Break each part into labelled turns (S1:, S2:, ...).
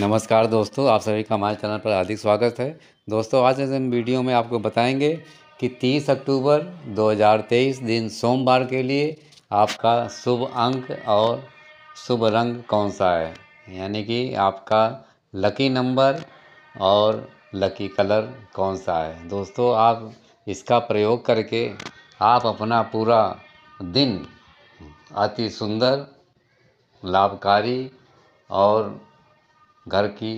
S1: नमस्कार दोस्तों आप सभी का हमारे चैनल पर हार्दिक स्वागत है दोस्तों आज इस वीडियो में आपको बताएंगे कि 30 अक्टूबर 2023 दिन सोमवार के लिए आपका शुभ अंक और शुभ रंग कौन सा है यानी कि आपका लकी नंबर और लकी कलर कौन सा है दोस्तों आप इसका प्रयोग करके आप अपना पूरा दिन अति सुंदर लाभकारी और घर की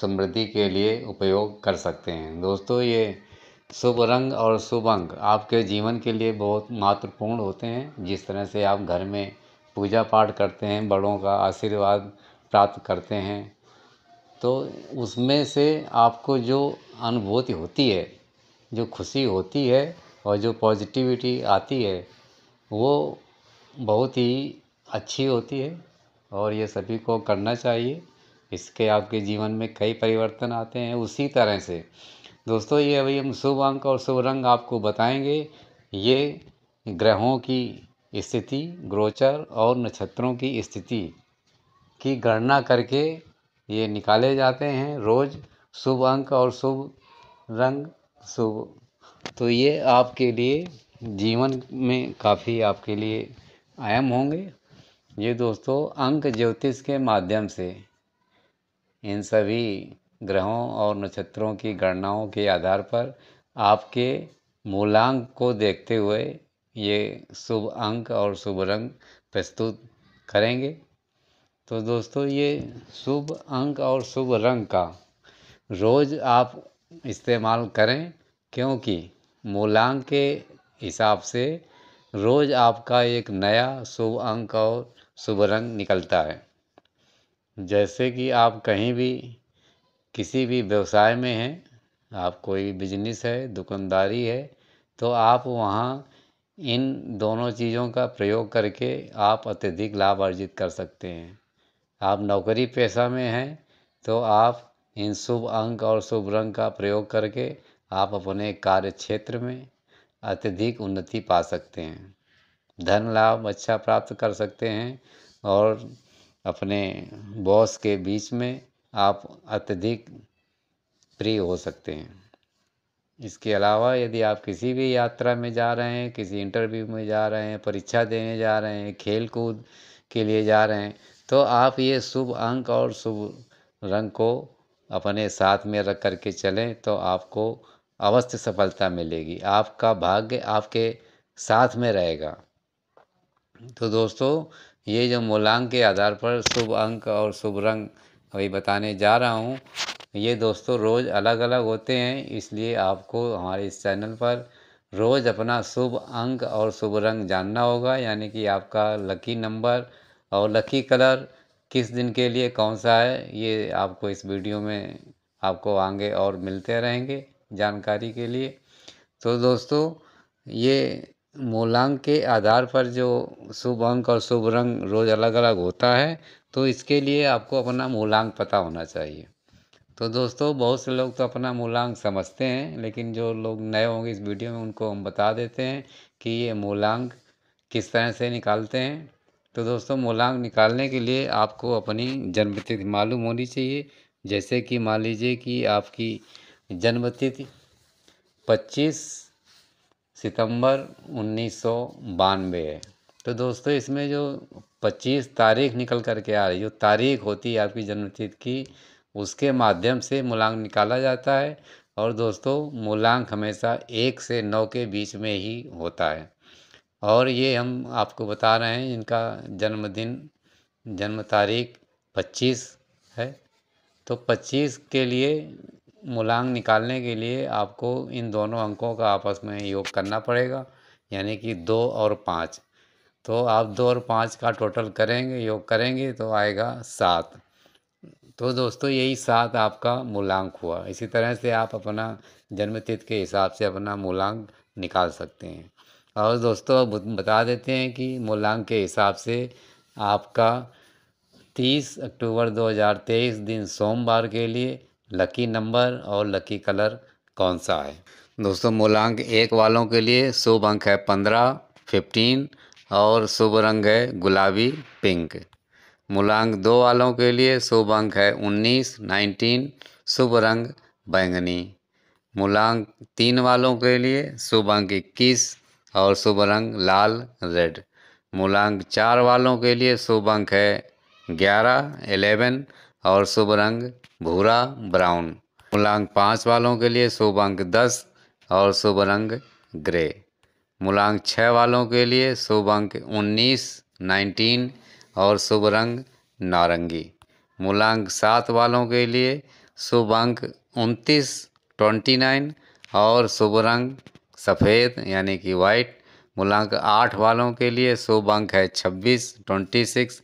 S1: समृद्धि के लिए उपयोग कर सकते हैं दोस्तों ये शुभ रंग और शुभ अंक आपके जीवन के लिए बहुत महत्वपूर्ण होते हैं जिस तरह से आप घर में पूजा पाठ करते हैं बड़ों का आशीर्वाद प्राप्त करते हैं तो उसमें से आपको जो अनुभूति होती है जो खुशी होती है और जो पॉजिटिविटी आती है वो बहुत ही अच्छी होती है और ये सभी को करना चाहिए इसके आपके जीवन में कई परिवर्तन आते हैं उसी तरह से दोस्तों ये अभी हम शुभ अंक और शुभ रंग आपको बताएंगे ये ग्रहों की स्थिति ग्रोचर और नक्षत्रों की स्थिति की गणना करके ये निकाले जाते हैं रोज़ शुभ अंक और शुभ रंग शुभ तो ये आपके लिए जीवन में काफ़ी आपके लिए अहम होंगे ये दोस्तों अंक ज्योतिष के माध्यम से इन सभी ग्रहों और नक्षत्रों की गणनाओं के आधार पर आपके मूलांक को देखते हुए ये शुभ अंक और शुभ रंग प्रस्तुत करेंगे तो दोस्तों ये शुभ अंक और शुभ रंग का रोज़ आप इस्तेमाल करें क्योंकि मूलांक के हिसाब से रोज़ आपका एक नया शुभ अंक और शुभ रंग निकलता है जैसे कि आप कहीं भी किसी भी व्यवसाय में हैं आप कोई बिजनेस है दुकानदारी है तो आप वहाँ इन दोनों चीज़ों का प्रयोग करके आप अत्यधिक लाभ अर्जित कर सकते हैं आप नौकरी पेशा में हैं तो आप इन शुभ अंक और शुभ रंग का प्रयोग करके आप अपने कार्य क्षेत्र में अत्यधिक उन्नति पा सकते हैं धन लाभ अच्छा प्राप्त कर सकते हैं और अपने बॉस के बीच में आप अत्यधिक प्रिय हो सकते हैं इसके अलावा यदि आप किसी भी यात्रा में जा रहे हैं किसी इंटरव्यू में जा रहे हैं परीक्षा देने जा रहे हैं खेल कूद के लिए जा रहे हैं तो आप ये शुभ अंक और शुभ रंग को अपने साथ में रख कर के चलें तो आपको अवश्य सफलता मिलेगी आपका भाग्य आपके साथ में रहेगा तो दोस्तों ये जो मूलांक के आधार पर शुभ अंक और शुभ रंग अभी बताने जा रहा हूँ ये दोस्तों रोज़ अलग अलग होते हैं इसलिए आपको हमारे इस चैनल पर रोज़ अपना शुभ अंक और शुभ रंग जानना होगा यानी कि आपका लकी नंबर और लकी कलर किस दिन के लिए कौन सा है ये आपको इस वीडियो में आपको आगे और मिलते रहेंगे जानकारी के लिए तो दोस्तों ये मूलांक के आधार पर जो शुभ अंक और शुभ रंग रोज़ अलग अलग होता है तो इसके लिए आपको अपना मूलांक पता होना चाहिए तो दोस्तों बहुत से लोग तो अपना मूलांक समझते हैं लेकिन जो लोग नए होंगे इस वीडियो में उनको हम बता देते हैं कि ये मूलांक किस तरह से निकालते हैं तो दोस्तों मूलांक निकालने के लिए आपको अपनी जन्म तिथि मालूम होनी चाहिए जैसे कि मान लीजिए कि आपकी जन्म तिथि पच्चीस सितंबर उन्नीस सौ बानवे है तो दोस्तों इसमें जो 25 तारीख निकल कर के आ रही जो तारीख होती है आपकी जन्मतिथि की उसके माध्यम से मूलांक निकाला जाता है और दोस्तों मूलांक हमेशा एक से नौ के बीच में ही होता है और ये हम आपको बता रहे हैं इनका जन्मदिन जन्म तारीख 25 है तो 25 के लिए मूलांक निकालने के लिए आपको इन दोनों अंकों का आपस में योग करना पड़ेगा यानी कि दो और पाँच तो आप दो और पाँच का टोटल करेंगे योग करेंगे तो आएगा सात तो दोस्तों यही सात आपका मूलांक हुआ इसी तरह से आप अपना जन्मतिथि के हिसाब से अपना मूलांक निकाल सकते हैं और दोस्तों बता देते हैं कि मूलांक के हिसाब से आपका तीस अक्टूबर तेईस दिन सोमवार के लिए लकी नंबर और लकी कलर कौन सा है दोस्तों मूलांक एक वालों के लिए शुभ अंक है पंद्रह फिफ्टीन और शुभ रंग है गुलाबी पिंक मूलांक दो वालों के लिए शुभ अंक है उन्नीस नाइनटीन शुभ रंग बैंगनी मूलांक तीन वालों के लिए शुभ अंक इक्कीस और शुभ रंग लाल रेड मूलांक चार वालों के लिए शुभ अंक है ग्यारह एलेवन और शुभ रंग भूरा ब्राउन मूलांक पाँच वालों के लिए शुभ अंक दस और शुभ रंग ग्रे मूलांक छः वालों के लिए शुभ अंक उन्नीस नाइनटीन और शुभ रंग नारंगी मूलांक सात वालों के लिए शुभ अंक उनतीस ट्वेंटी नाइन और शुभ रंग सफ़ेद यानी कि वाइट मूलांक आठ वालों के लिए शुभ अंक है छब्बीस ट्वेंटी सिक्स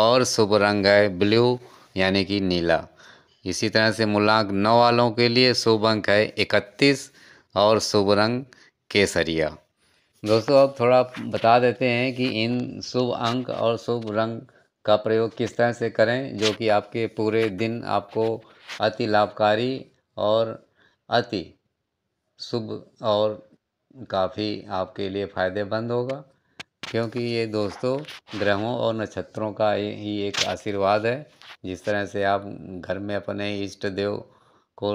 S1: और शुभ रंग है ब्लू यानी कि नीला इसी तरह से मूलांक नौ वालों के लिए शुभ अंक है इकतीस और शुभ रंग केसरिया दोस्तों अब थोड़ा बता देते हैं कि इन शुभ अंक और शुभ रंग का प्रयोग किस तरह से करें जो कि आपके पूरे दिन आपको अति लाभकारी और अति शुभ और काफ़ी आपके लिए फ़ायदेमंद होगा क्योंकि ये दोस्तों ग्रहों और नक्षत्रों का ही एक आशीर्वाद है जिस तरह से आप घर में अपने इष्ट देव को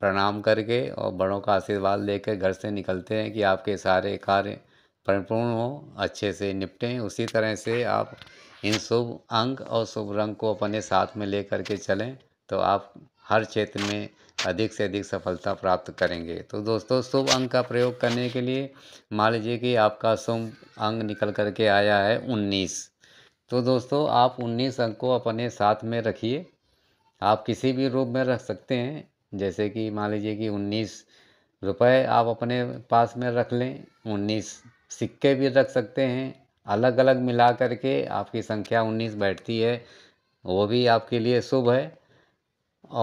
S1: प्रणाम करके और बड़ों का आशीर्वाद लेकर घर से निकलते हैं कि आपके सारे कार्य परिपूर्ण हो अच्छे से निपटें उसी तरह से आप इन शुभ अंक और शुभ रंग को अपने साथ में ले करके चलें तो आप हर क्षेत्र में अधिक से अधिक सफलता प्राप्त करेंगे तो दोस्तों शुभ अंग का प्रयोग करने के लिए मान लीजिए कि आपका शुभ अंग निकल कर के आया है उन्नीस तो दोस्तों आप उन्नीस अंक को अपने साथ में रखिए आप किसी भी रूप में रख सकते हैं जैसे कि मान लीजिए कि उन्नीस रुपए आप अपने पास में रख लें उन्नीस सिक्के भी रख सकते हैं अलग अलग मिला करके आपकी संख्या उन्नीस बैठती है वो भी आपके लिए शुभ है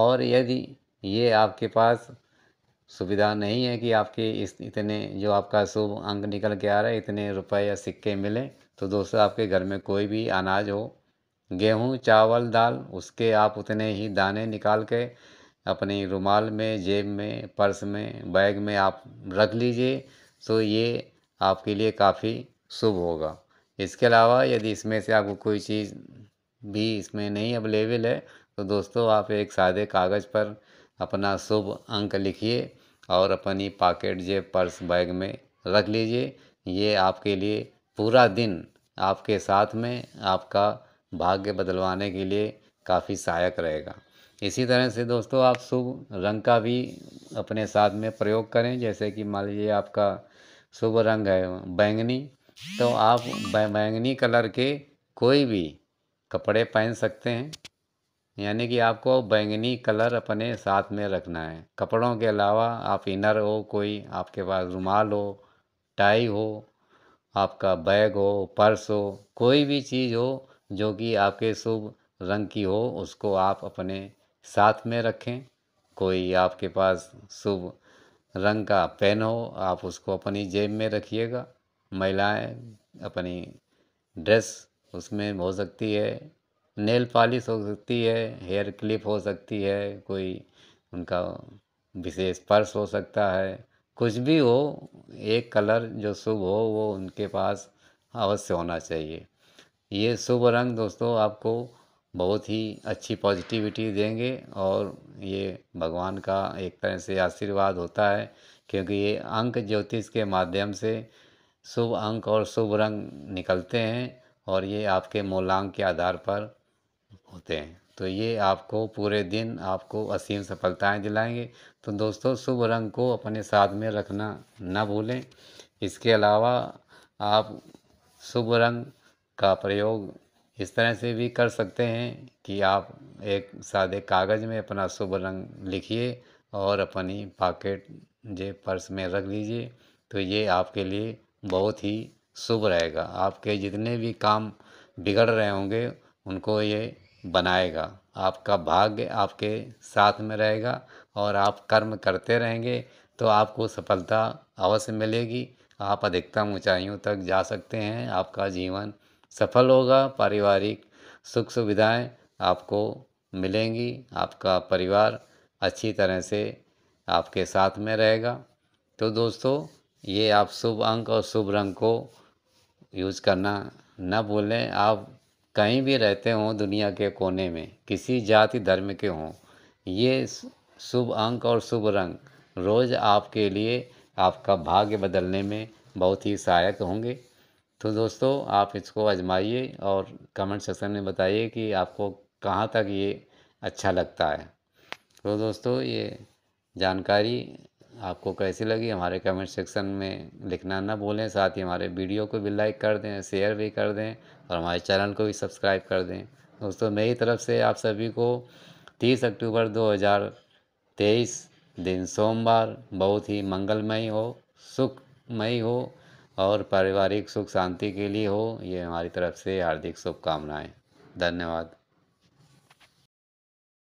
S1: और यदि ये आपके पास सुविधा नहीं है कि आपके इस इतने जो आपका शुभ अंक निकल के आ रहा है इतने रुपए या सिक्के मिले तो दोस्तों आपके घर में कोई भी अनाज हो गेहूँ चावल दाल उसके आप उतने ही दाने निकाल के अपने रुमाल में जेब में पर्स में बैग में आप रख लीजिए तो ये आपके लिए काफ़ी शुभ होगा इसके अलावा यदि इसमें से आपको कोई चीज़ भी इसमें नहीं अवेलेबल है तो दोस्तों आप एक सादे कागज़ पर अपना शुभ अंक लिखिए और अपनी पॉकेट जेब पर्स बैग में रख लीजिए ये आपके लिए पूरा दिन आपके साथ में आपका भाग्य बदलवाने के लिए काफ़ी सहायक रहेगा इसी तरह से दोस्तों आप शुभ रंग का भी अपने साथ में प्रयोग करें जैसे कि मान लीजिए आपका शुभ रंग है बैंगनी तो आप बैंगनी कलर के कोई भी कपड़े पहन सकते हैं यानी कि आपको बैंगनी कलर अपने साथ में रखना है कपड़ों के अलावा आप इनर हो कोई आपके पास रुमाल हो टाई हो आपका बैग हो पर्स हो कोई भी चीज़ हो जो कि आपके शुभ रंग की हो उसको आप अपने साथ में रखें कोई आपके पास शुभ रंग का पेन हो आप उसको अपनी जेब में रखिएगा महिलाएं अपनी ड्रेस उसमें हो सकती है नेल पॉलिश हो सकती है हेयर क्लिप हो सकती है कोई उनका विशेष पर्स हो सकता है कुछ भी हो एक कलर जो शुभ हो वो उनके पास अवश्य होना चाहिए ये शुभ रंग दोस्तों आपको बहुत ही अच्छी पॉजिटिविटी देंगे और ये भगवान का एक तरह से आशीर्वाद होता है क्योंकि ये अंक ज्योतिष के माध्यम से शुभ अंक और शुभ रंग निकलते हैं और ये आपके मूलांक के आधार पर होते हैं तो ये आपको पूरे दिन आपको असीम सफलताएं दिलाएंगे तो दोस्तों शुभ रंग को अपने साथ में रखना ना भूलें इसके अलावा आप शुभ रंग का प्रयोग इस तरह से भी कर सकते हैं कि आप एक सादे कागज़ में अपना शुभ रंग लिखिए और अपनी पॉकेट जे पर्स में रख लीजिए तो ये आपके लिए बहुत ही शुभ रहेगा आपके जितने भी काम बिगड़ रहे होंगे उनको ये बनाएगा आपका भाग्य आपके साथ में रहेगा और आप कर्म करते रहेंगे तो आपको सफलता अवश्य मिलेगी आप अधिकतम ऊंचाइयों तक जा सकते हैं आपका जीवन सफल होगा पारिवारिक सुख सुविधाएं आपको मिलेंगी आपका परिवार अच्छी तरह से आपके साथ में रहेगा तो दोस्तों ये आप शुभ अंक और शुभ रंग को यूज़ करना न भूलें आप कहीं भी रहते हों दुनिया के कोने में किसी जाति धर्म के हों ये शुभ अंक और शुभ रंग रोज़ आपके लिए आपका भाग्य बदलने में बहुत ही सहायक होंगे तो दोस्तों आप इसको आजमाइए और कमेंट सेक्शन में बताइए कि आपको कहाँ तक ये अच्छा लगता है तो दोस्तों ये जानकारी आपको कैसी लगी हमारे कमेंट सेक्शन में लिखना ना भूलें साथ ही हमारे वीडियो को भी लाइक कर दें शेयर भी कर दें और हमारे चैनल को भी सब्सक्राइब कर दें दोस्तों मेरी तरफ से आप सभी को तीस अक्टूबर 2023 दिन सोमवार बहुत ही मंगलमय हो सुखमय हो और पारिवारिक सुख शांति के लिए हो ये हमारी तरफ से हार्दिक शुभकामनाएँ धन्यवाद